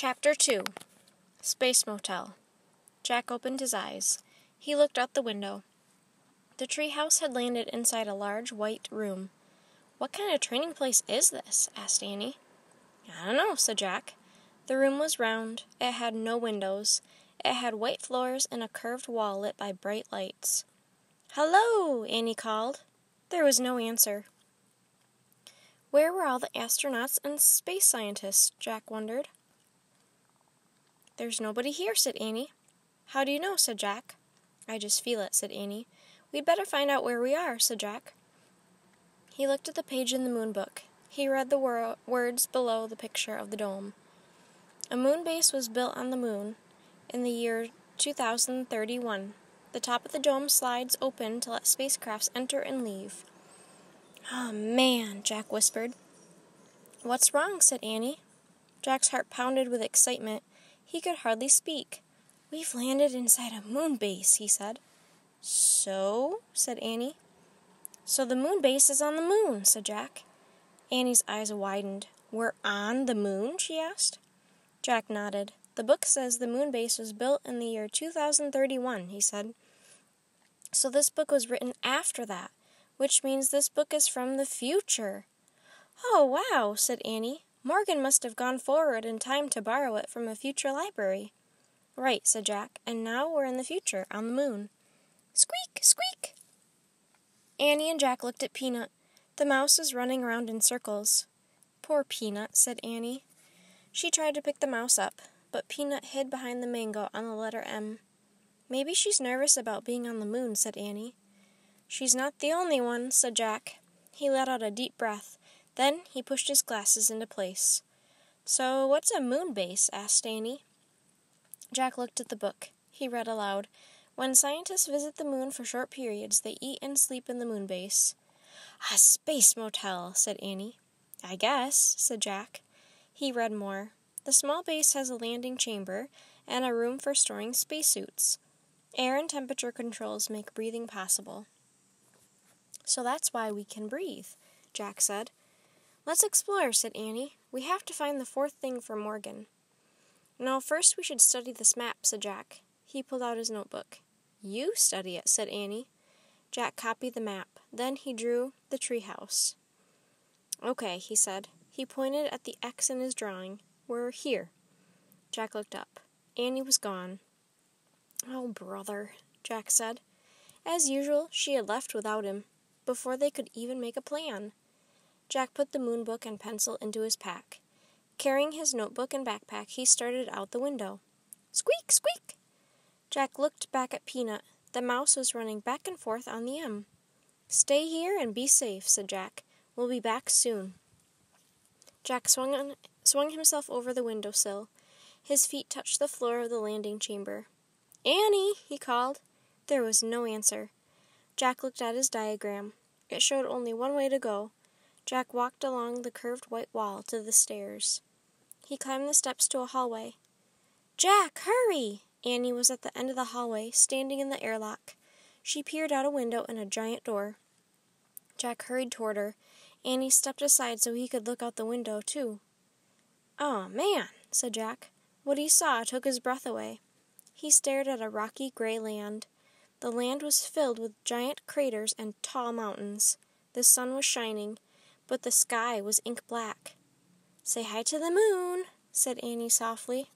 Chapter 2 Space Motel Jack opened his eyes. He looked out the window. The treehouse had landed inside a large white room. What kind of training place is this? asked Annie. I don't know, said Jack. The room was round, it had no windows, it had white floors and a curved wall lit by bright lights. Hello! Annie called. There was no answer. Where were all the astronauts and space scientists? Jack wondered. There's nobody here, said Annie. How do you know? said Jack. I just feel it, said Annie. We'd better find out where we are, said Jack. He looked at the page in the moon book. He read the wor- words below the picture of the dome. A moon base was built on the moon in the year 2031. The top of the dome slides open to let spacecrafts enter and leave. Oh, man, Jack whispered. What's wrong? said Annie. Jack's heart pounded with excitement. He could hardly speak. We've landed inside a moon base, he said. So? said Annie. So the moon base is on the moon, said Jack. Annie's eyes widened. We're on the moon? she asked. Jack nodded. The book says the moon base was built in the year 2031, he said. So this book was written after that, which means this book is from the future. Oh, wow, said Annie. Morgan must have gone forward in time to borrow it from a future library. Right, said Jack, and now we're in the future, on the moon. Squeak, squeak! Annie and Jack looked at Peanut. The mouse was running around in circles. Poor Peanut, said Annie. She tried to pick the mouse up, but Peanut hid behind the mango on the letter M. Maybe she's nervous about being on the moon, said Annie. She's not the only one, said Jack. He let out a deep breath then he pushed his glasses into place. So, what's a moon base? asked Annie. Jack looked at the book. He read aloud When scientists visit the moon for short periods, they eat and sleep in the moon base. A space motel, said Annie. I guess, said Jack. He read more. The small base has a landing chamber and a room for storing spacesuits. Air and temperature controls make breathing possible. So that's why we can breathe, Jack said. Let's explore, said Annie. We have to find the fourth thing for Morgan. Now, first we should study this map, said Jack. He pulled out his notebook. You study it, said Annie. Jack copied the map. Then he drew the treehouse. Okay, he said. He pointed at the X in his drawing. We're here. Jack looked up. Annie was gone. Oh, brother, Jack said. As usual, she had left without him, before they could even make a plan. Jack put the moon book and pencil into his pack. Carrying his notebook and backpack, he started out the window. Squeak, squeak! Jack looked back at Peanut. The mouse was running back and forth on the M. Stay here and be safe, said Jack. We'll be back soon. Jack swung, on, swung himself over the window sill. His feet touched the floor of the landing chamber. Annie, he called. There was no answer. Jack looked at his diagram. It showed only one way to go Jack walked along the curved white wall to the stairs. He climbed the steps to a hallway. Jack, hurry! Annie was at the end of the hallway, standing in the airlock. She peered out a window and a giant door. Jack hurried toward her. Annie stepped aside so he could look out the window, too. Oh, man, said Jack. What he saw took his breath away. He stared at a rocky gray land. The land was filled with giant craters and tall mountains. The sun was shining but the sky was ink black. Say hi to the moon, said Annie softly.